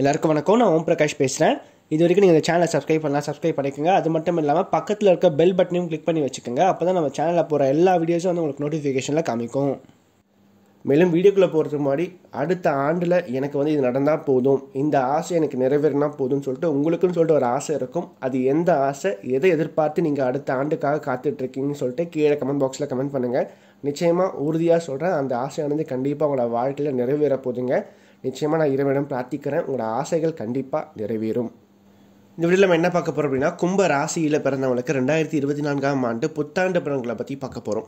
எல்லாருக்கும் வணக்கம் நான் ஓம் பிரகாஷ் பேசுகிறேன் இது வரைக்கும் நீங்கள் இந்த சேனலை சப்ஸ்கிரைப் பண்ணலாம் சப்ஸ்கிரைப் பண்ணிக்கோங்க அது மட்டும் இல்லாமல் பக்கத்தில் இருக்க பெல் பட்டனையும் கிளிக் பண்ணி வச்சுக்கோங்க அப்போ தான் நம்ம சேனலில் போகிற எல்லா வீடியோஸும் வந்து உங்களுக்கு நோட்டிஃபிகேஷனில் காமிக்கும் மேலும் வீடியோக்குள்ளே போகிறதுக்கு முன்னாடி அடுத்த ஆண்டில் எனக்கு வந்து இது நடந்தால் போதும் இந்த ஆசை எனக்கு நிறைவேறினா போதும்னு சொல்லிட்டு உங்களுக்குன்னு சொல்லிட்டு ஒரு ஆசை இருக்கும் அது எந்த ஆசை எதை எதிர்பார்த்து நீங்கள் அடுத்த ஆண்டுக்காக காத்துட்ருக்கீங்கன்னு சொல்லிட்டு கீழே கமெண்ட் பாக்ஸில் கமெண்ட் பண்ணுங்கள் நிச்சயமாக உறுதியாக சொல்கிறேன் அந்த ஆசையானது கண்டிப்பாக உங்களோட வாழ்க்கையில் நிறைவேற போதுங்க நிச்சயமாக நான் இறைவனிடம் பிரார்த்திக்கிறேன் உங்களோட ஆசைகள் கண்டிப்பாக நிறைவேறும் இந்த வீடியோவில் நம்ம என்ன பார்க்க போகிறோம் அப்படின்னா கும்ப ராசியில் பிறந்தவங்களுக்கு ரெண்டாயிரத்தி இருபத்தி நான்காம் ஆண்டு புத்தாண்டு பிறங்களை பற்றி பார்க்க போகிறோம்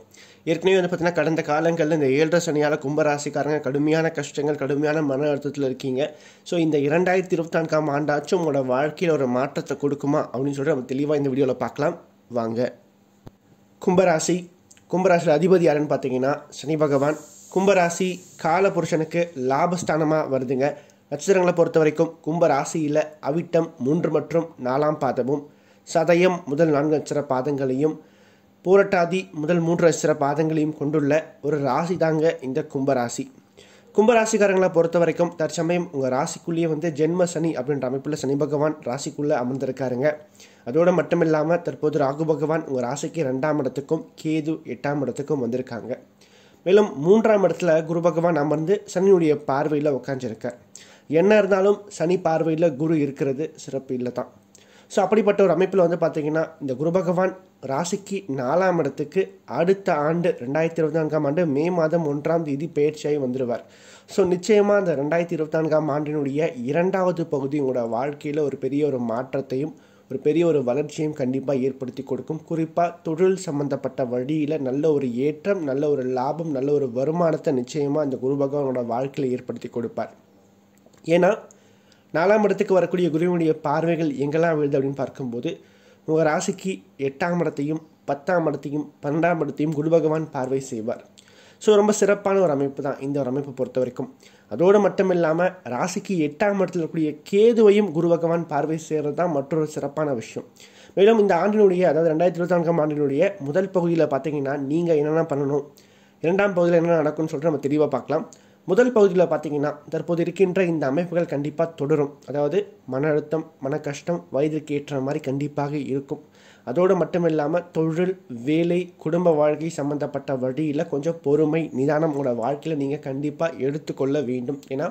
ஏற்கனவே வந்து பார்த்திங்கன்னா கடந்த காலங்களில் இந்த ஏழரை சனியால் கும்ப ராசிக்காரங்க கடுமையான கஷ்டங்கள் கடுமையான மன அழுத்தத்தில் இருக்கீங்க ஸோ இந்த இரண்டாயிரத்தி இருபத்தி நான்காம் ஆண்டாச்சும் உங்களோட வாழ்க்கையில் ஒரு மாற்றத்தை கொடுக்குமா அப்படின்னு சொல்லிட்டு நம்ம தெளிவாக இந்த வீடியோவில் பார்க்கலாம் வாங்க கும்பராசி கும்பராசியில் அதிபதி யாருன்னு பார்த்தீங்கன்னா சனி பகவான் கும்பராசி காலபுருஷனுக்கு லாபஸ்தானமாக வருதுங்க நட்சத்திரங்களை பொறுத்த வரைக்கும் கும்பராசியில் அவிட்டம் மூன்று மற்றும் நாலாம் பாதமும் சதயம் முதல் நான்கு நட்சத்திர பாதங்களையும் பூரட்டாதி முதல் மூன்று நட்சத்திர பாதங்களையும் கொண்டுள்ள ஒரு ராசி தாங்க இந்த கும்பராசி கும்பராசிக்காரங்களை பொறுத்த வரைக்கும் தற்சமயம் உங்கள் ராசிக்குள்ளேயே வந்து ஜென்ம சனி அப்படின்ற அமைப்பில் சனி பகவான் ராசிக்குள்ளே அமர்ந்திருக்காருங்க அதோடு மட்டும் இல்லாமல் தற்போது ராகு பகவான் உங்கள் ராசிக்கு ரெண்டாம் இடத்துக்கும் கேது எட்டாம் இடத்துக்கும் வந்திருக்காங்க மேலும் மூன்றாம் இடத்துல குரு பகவான் அமர்ந்து சனியுடைய பார்வையில் உட்காந்துருக்க என்ன இருந்தாலும் சனி பார்வையில் குரு இருக்கிறது சிறப்பு இல்லை தான் ஸோ அப்படிப்பட்ட ஒரு அமைப்பில் வந்து பார்த்திங்கன்னா இந்த குரு பகவான் ராசிக்கு நாலாம் இடத்துக்கு அடுத்த ஆண்டு ரெண்டாயிரத்தி இருபத்தி நான்காம் ஆண்டு மே மாதம் ஒன்றாம் தேதி பயிற்சியாகி வந்துடுவார் ஸோ நிச்சயமாக அந்த ரெண்டாயிரத்தி இருபத்தி நான்காம் ஆண்டினுடைய இரண்டாவது பகுதி உங்களோட வாழ்க்கையில் ஒரு பெரிய ஒரு மாற்றத்தையும் ஒரு பெரிய ஒரு வளர்ச்சியும் கண்டிப்பாக ஏற்படுத்தி கொடுக்கும் குறிப்பாக தொழில் சம்மந்தப்பட்ட வழியில் நல்ல ஒரு ஏற்றம் நல்ல ஒரு லாபம் நல்ல ஒரு வருமானத்தை நிச்சயமாக அந்த குரு பகவானோட வாழ்க்கையில் ஏற்படுத்தி கொடுப்பார் ஏன்னா நாலாம் இடத்துக்கு வரக்கூடிய குருவினுடைய பார்வைகள் எங்கெல்லாம் விழுது அப்படின்னு பார்க்கும்போது உங்கள் ராசிக்கு எட்டாம் இடத்தையும் பத்தாம் இடத்தையும் பன்னெண்டாம் இடத்தையும் குரு பகவான் பார்வை செய்வார் ஸோ ரொம்ப சிறப்பான ஒரு அமைப்பு தான் இந்த ஒரு அமைப்பை பொறுத்த வரைக்கும் அதோடு மட்டும் இல்லாமல் ராசிக்கு எட்டாம் இடத்தில் இருக்கக்கூடிய கேதுவையும் குரு பகவான் பார்வை செய்கிறது தான் மற்றொரு சிறப்பான விஷயம் மேலும் இந்த ஆண்டினுடைய அதாவது ரெண்டாயிரத்தி இருபத்தி நான்காம் ஆண்டினுடைய முதல் பகுதியில் பார்த்தீங்கன்னா நீங்கள் என்னென்ன பண்ணணும் இரண்டாம் பகுதியில் என்ன நடக்கும்னு சொல்லிட்டு நம்ம தெளிவாக பார்க்கலாம் முதல் பகுதியில் பார்த்தீங்கன்னா தற்போது இருக்கின்ற இந்த அமைப்புகள் கண்டிப்பாக தொடரும் அதாவது மன அழுத்தம் மன கஷ்டம் வயதிற்கு ஏற்ற மாதிரி கண்டிப்பாக இருக்கும் அதோடு மட்டும் இல்லாமல் தொழில் வேலை குடும்ப வாழ்க்கை சம்மந்தப்பட்ட வழியில் கொஞ்சம் பொறுமை நிதானம் உங்களோட வாழ்க்கையில் நீங்கள் கண்டிப்பாக எடுத்துக்கொள்ள வேண்டும் ஏன்னா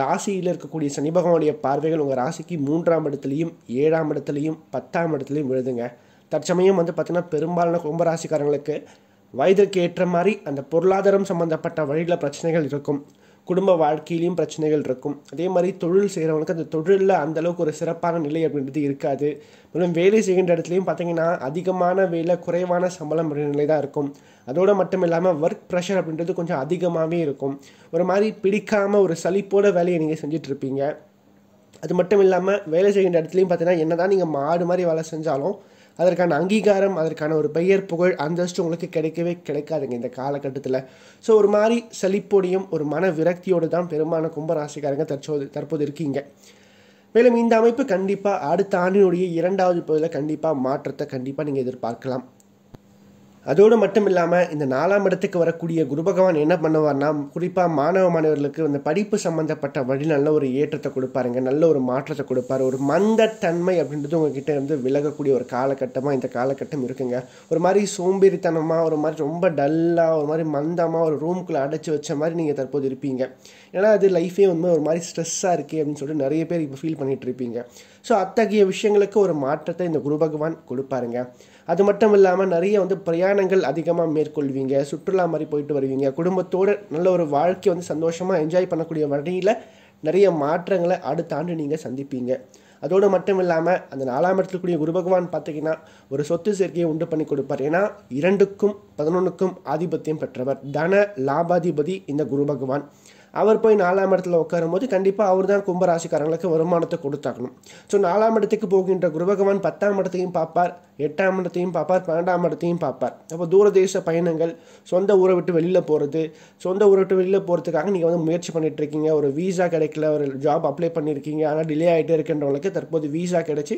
ராசியில் இருக்கக்கூடிய சனி பகவானுடைய பார்வைகள் உங்கள் ராசிக்கு மூன்றாம் இடத்துலையும் ஏழாம் இடத்துலையும் பத்தாம் இடத்துலையும் விழுதுங்க தற்சமயம் வந்து பார்த்திங்கன்னா பெரும்பாலான கும்பராசிக்காரங்களுக்கு வயதிற்கு ஏற்ற மாதிரி அந்த பொருளாதாரம் சம்மந்தப்பட்ட வழியில் பிரச்சனைகள் இருக்கும் குடும்ப வாழ்க்கையிலையும் பிரச்சனைகள் இருக்கும் அதே மாதிரி தொழில் செய்கிறவங்களுக்கு அந்த தொழிலில் அந்தளவுக்கு ஒரு சிறப்பான நிலை அப்படின்றது இருக்காது மேலும் வேலை செய்கின்ற இடத்துலையும் பார்த்திங்கன்னா அதிகமான வேலை குறைவான சம்பளம் அப்படின்ற நிலை தான் இருக்கும் அதோடு மட்டும் இல்லாமல் ஒர்க் ப்ரெஷர் அப்படின்றது கொஞ்சம் அதிகமாகவே இருக்கும் ஒரு மாதிரி பிடிக்காமல் ஒரு சலிப்போட வேலையை நீங்கள் செஞ்சிட்ருப்பீங்க அது மட்டும் இல்லாமல் வேலை செய்கின்ற இடத்துலையும் பார்த்தீங்கன்னா என்ன தான் நீங்கள் மாடு மாதிரி வேலை செஞ்சாலும் அதற்கான அங்கீகாரம் அதற்கான ஒரு பெயர் புகழ் அந்தஸ்து உங்களுக்கு கிடைக்கவே கிடைக்காதுங்க இந்த காலகட்டத்தில் ஸோ ஒரு மாதிரி செழிப்போடையும் ஒரு மன விரக்தியோடு தான் பெரும்பாலான கும்பராசிக்காரங்க தற்போது தற்போது இருக்கீங்க மேலும் இந்த அமைப்பு கண்டிப்பாக அடுத்த ஆண்டினுடைய இரண்டாவது பகுதியில் கண்டிப்பாக மாற்றத்தை கண்டிப்பாக நீங்கள் எதிர்பார்க்கலாம் அதோடு மட்டும் இல்லாமல் இந்த நாலாம் இடத்துக்கு வரக்கூடிய குரு பகவான் என்ன பண்ணுவார்னா குறிப்பாக மாணவ மாணவர்களுக்கு அந்த படிப்பு சம்மந்தப்பட்ட வழி நல்ல ஒரு ஏற்றத்தை கொடுப்பாருங்க நல்ல ஒரு மாற்றத்தை கொடுப்பாரு ஒரு மந்தத்தன்மை அப்படின்றது உங்ககிட்ட இருந்து விலகக்கூடிய ஒரு காலகட்டமாக இந்த காலகட்டம் இருக்குங்க ஒரு மாதிரி சோம்பேறித்தனமாக ஒரு மாதிரி ரொம்ப டல்லாக ஒரு மாதிரி மந்தமாக ஒரு ரூம்குள்ளே அடைச்சி வச்ச மாதிரி நீங்கள் தற்போது இருப்பீங்க ஏன்னா அது லைஃபே வந்து ஒரு மாதிரி ஸ்ட்ரெஸ்ஸாக இருக்கே அப்படின்னு சொல்லிட்டு நிறைய பேர் இப்போ ஃபீல் பண்ணிகிட்டு இருப்பீங்க ஸோ அத்தகைய விஷயங்களுக்கு ஒரு மாற்றத்தை இந்த குரு பகவான் கொடுப்பாருங்க அது மட்டும் இல்லாமல் நிறைய வந்து பிரயாணங்கள் அதிகமாக மேற்கொள்வீங்க சுற்றுலா மாதிரி போயிட்டு வருவீங்க குடும்பத்தோடு நல்ல ஒரு வாழ்க்கையை வந்து சந்தோஷமாக என்ஜாய் பண்ணக்கூடிய வழியில் நிறைய மாற்றங்களை அடுத்த ஆண்டு நீங்கள் சந்திப்பீங்க அதோடு மட்டும் இல்லாமல் அந்த நாலாம் இடத்துக்குரிய குரு பகவான் பார்த்தீங்கன்னா ஒரு சொத்து சேர்க்கையை உண்டு பண்ணி கொடுப்பார் ஏன்னா இரண்டுக்கும் பதினொன்றுக்கும் ஆதிபத்தியம் பெற்றவர் தன லாபாதிபதி இந்த குரு பகவான் அவர் போய் நாலாம் இடத்துல உட்காரும் போது கண்டிப்பாக அவர் தான் கும்பராசிக்காரங்களுக்கு வருமானத்தை கொடுத்தாக்கணும் ஸோ நாலாம் இடத்துக்கு போகின்ற குருபகவான் பத்தாம் இடத்தையும் பார்ப்பார் எட்டாம் இடத்தையும் பார்ப்பார் பன்னெண்டாம் இடத்தையும் பார்ப்பார் அப்போ தூரதேச பயணங்கள் சொந்த ஊரை விட்டு வெளியில் போகிறது சொந்த ஊரை விட்டு வெளியில் போகிறதுக்காக நீங்கள் வந்து முயற்சி பண்ணிட்டு இருக்கீங்க ஒரு வீசா கிடைக்கல ஒரு ஜாப் அப்ளை பண்ணியிருக்கீங்க ஆனால் டிலே ஆகிட்டே இருக்கின்றவங்களுக்கு தற்போது வீசா கிடைச்சி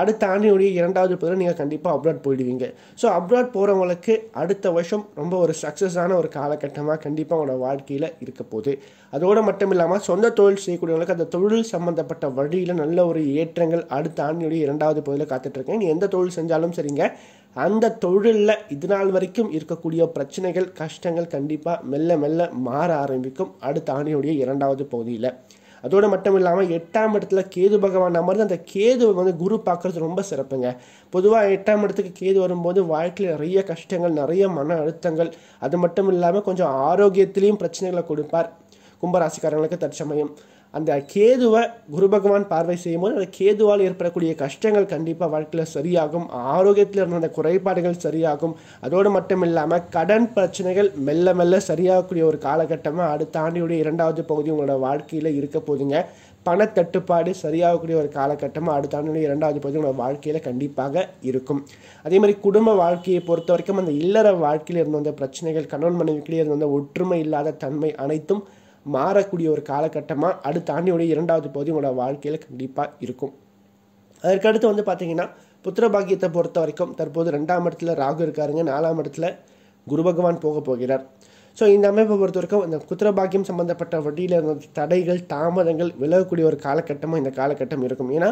அடுத்த ஆண்டினுடைய இரண்டாவது பதில் நீங்கள் கண்டிப்பாக அப்ராட் போயிடுவீங்க ஸோ அப்ராட் போகிறவங்களுக்கு அடுத்த வருஷம் ரொம்ப ஒரு சக்ஸஸான ஒரு காலகட்டமாக கண்டிப்பாக அவங்களோட வாழ்க்கையில் இருக்க போகுது அதோடு மட்டும் இல்லாமல் சொந்த தொழில் செய்யக்கூடியவங்களுக்கு அந்த தொழில் சம்மந்தப்பட்ட வழியில் நல்ல ஒரு ஏற்றங்கள் அடுத்த ஆண்டினுடைய இரண்டாவது பதில் காத்துட்ருக்கேன் நீ எந்த தொழில் செஞ்சாலும் சரிங்க அந்த தொழிலில் இது நாள் வரைக்கும் இருக்கக்கூடிய பிரச்சனைகள் கஷ்டங்கள் கண்டிப்பாக மெல்ல மெல்ல மாற ஆரம்பிக்கும் அடுத்த ஆண்டினுடைய இரண்டாவது பகுதியில் அதோடு மட்டும் இல்லாமல் எட்டாம் இடத்துல கேது பகவான் அமர்ந்து அந்த கேது வந்து குரு பார்க்குறது ரொம்ப சிறப்புங்க பொதுவாக எட்டாம் இடத்துக்கு கேது வரும்போது வாழ்க்கையில் நிறைய கஷ்டங்கள் நிறைய மன அழுத்தங்கள் அது மட்டும் இல்லாமல் கொஞ்சம் ஆரோக்கியத்திலையும் பிரச்சனைகளை கொடுப்பார் கும்பராசிக்காரங்களுக்கு தற்சமயம் அந்த கேதுவை குரு பகவான் பார்வை செய்யும் போது அந்த கேதுவால் ஏற்படக்கூடிய கஷ்டங்கள் கண்டிப்பாக வாழ்க்கையில் சரியாகும் ஆரோக்கியத்தில் இருந்த குறைபாடுகள் சரியாகும் அதோடு மட்டும் இல்லாமல் கடன் பிரச்சனைகள் மெல்ல மெல்ல சரியாகக்கூடிய ஒரு காலகட்டமாக அடுத்த ஆண்டியுடைய இரண்டாவது பகுதி உங்களோட வாழ்க்கையில் இருக்க போதுங்க பணத்தட்டுப்பாடு சரியாகக்கூடிய ஒரு காலகட்டமாக அடுத்த ஆண்டுடைய இரண்டாவது பகுதி உங்களோட வாழ்க்கையில் கண்டிப்பாக இருக்கும் அதே மாதிரி குடும்ப வாழ்க்கையை பொறுத்த வரைக்கும் அந்த இல்லற வாழ்க்கையில் இருந்து வந்த பிரச்சனைகள் கணவன் மனைவிக்கிடையே இருந்து வந்த ஒற்றுமை இல்லாத தன்மை அனைத்தும் மாறக்கூடிய ஒரு காலகட்டமாக அடுத்த ஆண்டினுடைய இரண்டாவது பகுதி உங்களோட வாழ்க்கையில் கண்டிப்பாக இருக்கும் அதற்கடுத்து வந்து பார்த்தீங்கன்னா புத்திர பாக்கியத்தை பொறுத்த வரைக்கும் தற்போது ரெண்டாம் இடத்துல ராகு இருக்காருங்க நாலாம் இடத்துல குரு பகவான் போக போகிறார் ஸோ இந்த அமைப்பை பொறுத்த வரைக்கும் இந்த குத்திர பாக்கியம் சம்மந்தப்பட்ட வட்டியில் இருந்த தடைகள் தாமதங்கள் விலகக்கூடிய ஒரு காலகட்டமாக இந்த காலகட்டம் இருக்கும் ஏன்னா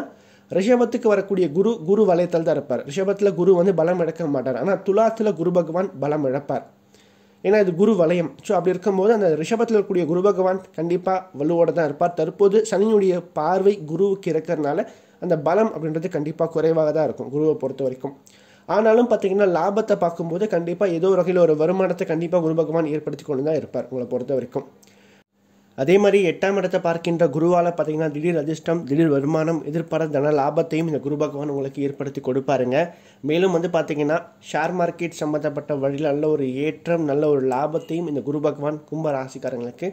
ரிஷபத்துக்கு வரக்கூடிய குரு குரு வலயத்தில் தான் இருப்பார் ரிஷபத்தில் குரு வந்து பலம் இழக்க மாட்டார் ஆனால் துலாத்தில் குரு பகவான் பலம் இழப்பார் ஏன்னா இது குரு வளையம் ஸோ அப்படி இருக்கும்போது அந்த ரிஷபத்தில் இருக்கக்கூடிய குரு பகவான் கண்டிப்பாக வலுவோடு தான் இருப்பார் தற்போது சனியுடைய பார்வை குருவுக்கு இருக்கிறதுனால அந்த பலம் அப்படின்றது கண்டிப்பாக குறைவாக தான் இருக்கும் குருவை பொறுத்த வரைக்கும் ஆனாலும் பார்த்தீங்கன்னா லாபத்தை பார்க்கும்போது கண்டிப்பாக ஏதோ ஒரு வகையில் ஒரு வருமானத்தை கண்டிப்பாக குரு பகவான் ஏற்படுத்தி கொண்டு தான் இருப்பார் உங்களை பொறுத்த வரைக்கும் அதே மாதிரி எட்டாம் இடத்தை பார்க்கின்ற குருவால் பார்த்தீங்கன்னா திடீர் அதிர்ஷ்டம் திடீர் வருமானம் எதிர்பார தன லாபத்தையும் இந்த குரு பகவான் உங்களுக்கு ஏற்படுத்தி கொடுப்பாருங்க மேலும் வந்து பார்த்தீங்கன்னா ஷேர் மார்க்கெட் சம்மந்தப்பட்ட வழியில் நல்ல ஒரு ஏற்றம் நல்ல ஒரு லாபத்தையும் இந்த குரு பகவான் கும்ப ராசிக்காரங்களுக்கு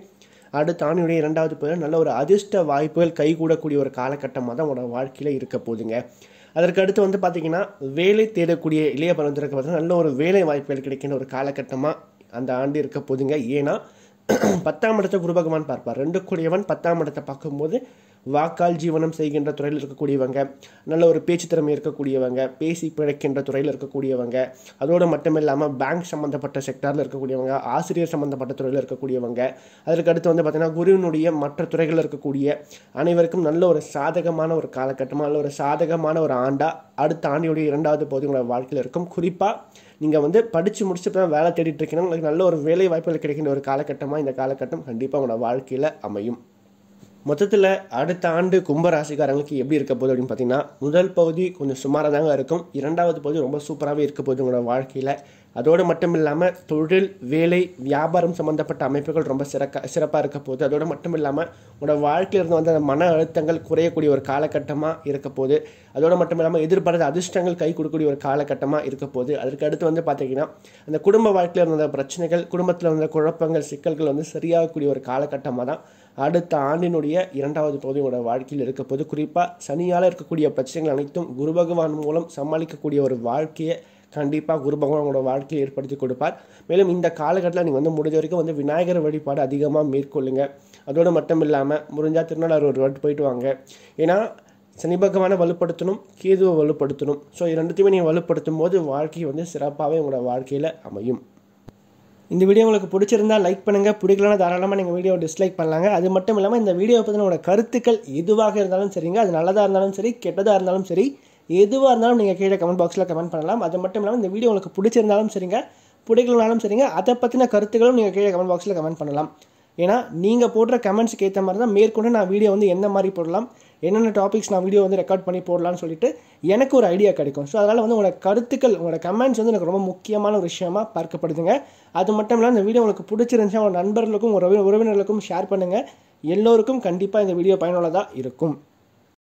அடுத்த ஆணையுடைய இரண்டாவது பேர் நல்ல ஒரு அதிர்ஷ்ட வாய்ப்புகள் கைகூடக்கூடிய ஒரு காலகட்டமாக தான் உங்களோட வாழ்க்கையில் இருக்க போதுங்க அதற்கு அடுத்து வந்து பார்த்தீங்கன்னா வேலை தேடக்கூடிய இளைய பலந்திருக்க பார்த்தீங்கன்னா நல்ல ஒரு வேலை வாய்ப்புகள் கிடைக்கின்ற ஒரு காலகட்டமாக அந்த ஆண்டு இருக்க போதுங்க ஏன்னா பத்தாம் இடத்தை குரு பகவான் பார்ப்பார் ரெண்டு கூடியவன் பத்தாம் இடத்தை பார்க்கும்போது வாக்கால் ஜீவனம் செய்கின்ற துறையில் இருக்கக்கூடியவங்க நல்ல ஒரு பேச்சு திறமை இருக்கக்கூடியவங்க பேசி பிழைக்கின்ற துறையில் இருக்கக்கூடியவங்க அதோடு மட்டுமில்லாமல் பேங்க் சம்மந்தப்பட்ட செக்டாரில் இருக்கக்கூடியவங்க ஆசிரியர் சம்மந்தப்பட்ட துறையில் இருக்கக்கூடியவங்க அதற்கு அடுத்து வந்து பார்த்திங்கன்னா குருவினுடைய மற்ற துறைகளில் இருக்கக்கூடிய அனைவருக்கும் நல்ல ஒரு சாதகமான ஒரு காலகட்டமாக நல்ல ஒரு சாதகமான ஒரு ஆண்டாக அடுத்த ஆண்டியுடைய இரண்டாவது பகுதி உங்களோட வாழ்க்கையில் இருக்கும் குறிப்பாக நீங்கள் வந்து படித்து முடிச்சு தான் வேலை தேடிட்டு இருக்கீங்கன்னா உங்களுக்கு நல்ல ஒரு வேலை வாய்ப்புகள் கிடைக்கின்ற ஒரு காலகட்டமாக இந்த காலகட்டம் கண்டிப்பாக உங்களோட வாழ்க்கையில் அமையும் மொத்தத்தில் அடுத்த ஆண்டு கும்பராசிக்காரங்களுக்கு எப்படி இருக்க போகுது அப்படின்னு பார்த்தீங்கன்னா முதல் பகுதி கொஞ்சம் சுமாராக தாங்க இருக்கும் இரண்டாவது பகுதி ரொம்ப சூப்பராகவே இருக்க போகுது உங்களோட வாழ்க்கையில் அதோடு மட்டும் இல்லாமல் தொழில் வேலை வியாபாரம் சம்மந்தப்பட்ட அமைப்புகள் ரொம்ப சிறக்க சிறப்பாக இருக்க போகுது அதோடு மட்டும் இல்லாமல் உங்களோட வாழ்க்கையில் இருந்து வந்த மன அழுத்தங்கள் குறையக்கூடிய ஒரு காலகட்டமாக இருக்க போது அதோடு மட்டும் இல்லாமல் எதிர்பாராத அதிர்ஷ்டங்கள் கை கொடுக்கக்கூடிய ஒரு காலகட்டமாக இருக்க போது அதற்கு அடுத்து வந்து பார்த்திங்கன்னா அந்த குடும்ப வாழ்க்கையில் இருந்த பிரச்சனைகள் குடும்பத்தில் இருந்த குழப்பங்கள் சிக்கல்கள் வந்து சரியாகக்கூடிய ஒரு காலகட்டமாக தான் அடுத்த ஆண்டினுடைய இரண்டாவது பகுதி உங்களோட வாழ்க்கையில் இருக்க போது குறிப்பாக சனியால் இருக்கக்கூடிய பிரச்சனைகள் அனைத்தும் குரு பகவான் மூலம் சமாளிக்கக்கூடிய ஒரு வாழ்க்கையை கண்டிப்பாக குரு பகவான் உங்களோட வாழ்க்கையை ஏற்படுத்தி கொடுப்பார் மேலும் இந்த காலகட்டத்தில் நீங்கள் வந்து முடிஞ்ச வரைக்கும் வந்து விநாயகர் வழிபாடு அதிகமாக மேற்கொள்ளுங்க அதோடு மட்டும் இல்லாமல் முடிஞ்சால் திருநாள் ஒரு வாட்டு போயிட்டு வாங்க ஏன்னா சனி பகவானை வலுப்படுத்தணும் கேதுவை வலுப்படுத்தணும் ஸோ இது ரெண்டுத்தையுமே நீங்கள் வலுப்படுத்தும் போது வாழ்க்கை வந்து சிறப்பாகவே உங்களோட வாழ்க்கையில் அமையும் இந்த வீடியோ உங்களுக்கு பிடிச்சிருந்தால் லைக் பண்ணுங்கள் பிடிக்கலன்னா தாராளமாக நீங்கள் வீடியோ டிஸ்லைக் பண்ணலாங்க அது மட்டும் இல்லாமல் இந்த வீடியோ பற்றின உங்களோட கருத்துக்கள் எதுவாக இருந்தாலும் சரிங்க அது நல்லதாக இருந்தாலும் சரி கெட்டதாக இருந்தாலும் சரி எதுவாக இருந்தாலும் நீங்கள் கீழே கமெண்ட் பாக்ஸில் கமெண்ட் பண்ணலாம் அது மட்டும் இல்லாமல் இந்த வீடியோ உங்களுக்கு பிடிச்சிருந்தாலும் சரிங்க பிடிக்கலனாலும் சரிங்க அதை பற்றின கருத்துக்களும் நீங்கள் கீழே கமெண்ட் பாக்ஸில் கமெண்ட் பண்ணலாம் ஏன்னா நீங்கள் போடுற கமெண்ட்ஸுக்கு ஏற்ற மாதிரி தான் மேற்கொண்டு நான் வீடியோ வந்து எந்த மாதிரி போடலாம் என்னென்ன டாபிக்ஸ் நான் வீடியோ வந்து ரெக்கார்ட் பண்ணி போடலாம்னு சொல்லிட்டு எனக்கு ஒரு ஐடியா கிடைக்கும் ஸோ அதனால் வந்து உங்களோட கருத்துக்கள் உங்களோட கமெண்ட்ஸ் வந்து எனக்கு ரொம்ப முக்கியமான ஒரு விஷயமா பார்க்கப்படுதுங்க அது மட்டும் இல்லாமல் இந்த வீடியோ உங்களுக்கு பிடிச்சிருந்துச்சா உங்கள் நண்பர்களுக்கும் உறவினர்களுக்கும் ஷேர் பண்ணுங்கள் எல்லோருக்கும் கண்டிப்பாக இந்த வீடியோ பயனுள்ளதாக இருக்கும்